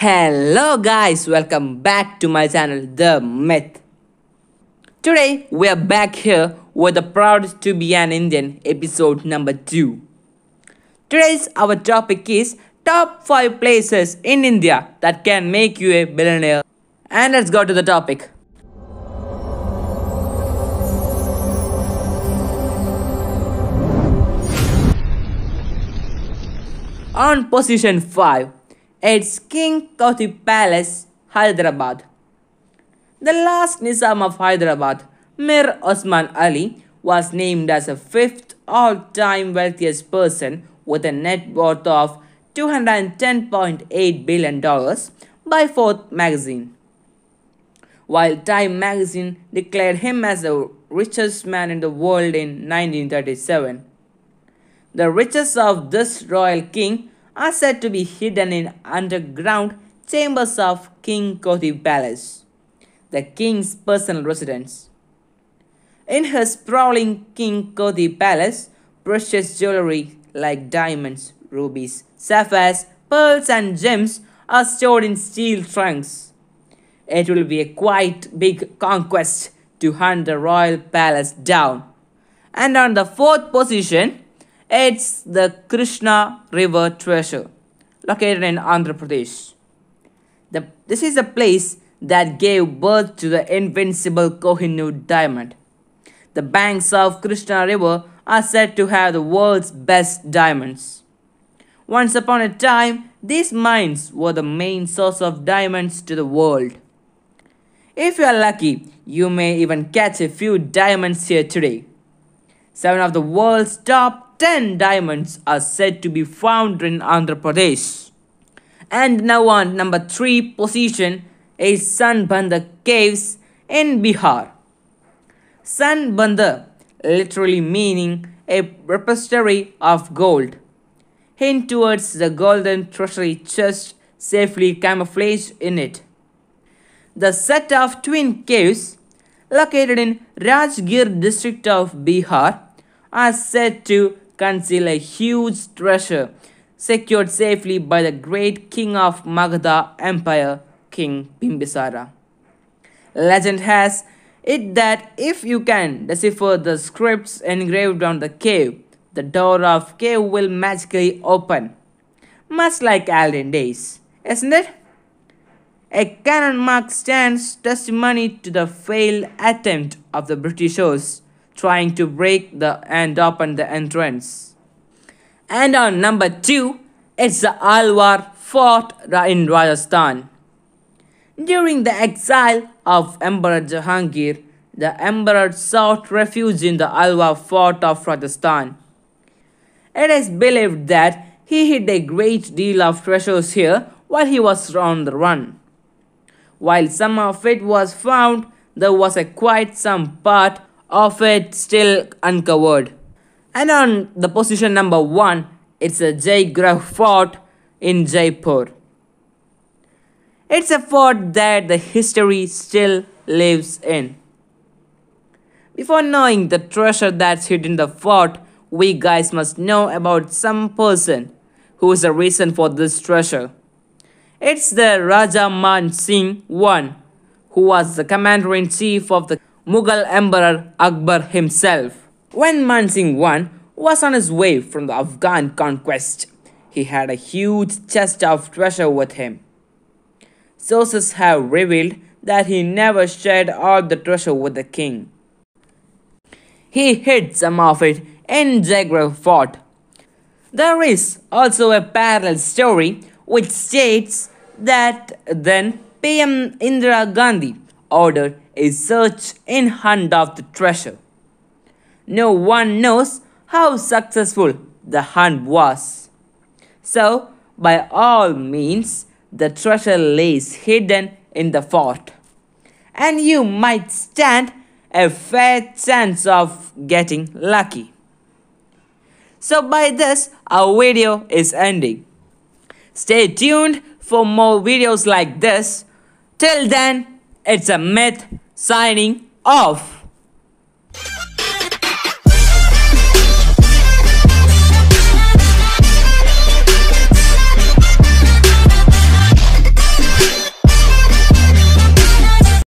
Hello guys, welcome back to my channel The Myth. Today we are back here with the Proud to be an Indian episode number 2. Today's our topic is top 5 places in India that can make you a billionaire. And let's go to the topic. On position 5 its king Kauti Palace, Hyderabad. The last Nizam of Hyderabad, Mir Osman Ali, was named as the fifth all-time wealthiest person with a net worth of $210.8 billion by Forbes magazine. While Time magazine declared him as the richest man in the world in 1937. The riches of this royal king are said to be hidden in underground chambers of King Koti Palace, the king's personal residence. In her sprawling King Koti Palace, precious jewelry like diamonds, rubies, sapphires, pearls and gems are stored in steel trunks. It will be a quite big conquest to hunt the royal palace down. And on the fourth position, it's the Krishna River treasure located in Andhra Pradesh. The, this is a place that gave birth to the invincible Kohinoor diamond. The banks of Krishna River are said to have the world's best diamonds. Once upon a time, these mines were the main source of diamonds to the world. If you are lucky, you may even catch a few diamonds here today. Seven of the world's top 10 diamonds are said to be found in Andhra Pradesh. And now on number 3 position is Sanbandha Caves in Bihar. Sanbandha literally meaning a repository of gold. Hint towards the golden treasury chest safely camouflaged in it. The set of twin caves located in Rajgir district of Bihar are said to conceal a huge treasure secured safely by the great king of Magadha Empire, King Bimbisara. Legend has it that if you can decipher the scripts engraved on the cave, the door of cave will magically open, much like Alden days, isn't it? A cannon mark stands testimony to the failed attempt of the British hosts trying to break the and open the entrance. And on number two, it's the Alwar fort in Rajasthan. During the exile of Emperor Jahangir, the emperor sought refuge in the Alwar fort of Rajasthan. It is believed that he hid a great deal of treasures here while he was on the run. While some of it was found, there was a quite some part of it still uncovered. And on the position number 1, it's a Jaigarh fort in Jaipur. It's a fort that the history still lives in. Before knowing the treasure that's hidden in the fort, we guys must know about some person who is the reason for this treasure. It's the Raja Man Singh I, who was the commander-in-chief of the Mughal Emperor Akbar himself. When Mansingh I was on his way from the Afghan conquest, he had a huge chest of treasure with him. Sources have revealed that he never shared all the treasure with the king. He hid some of it in Jagra fort. There is also a parallel story which states that then PM Indira Gandhi ordered a search in hunt of the treasure. No one knows how successful the hunt was. So, by all means, the treasure lays hidden in the fort. And you might stand a fair chance of getting lucky. So by this, our video is ending. Stay tuned for more videos like this. Till then, it's a myth signing off.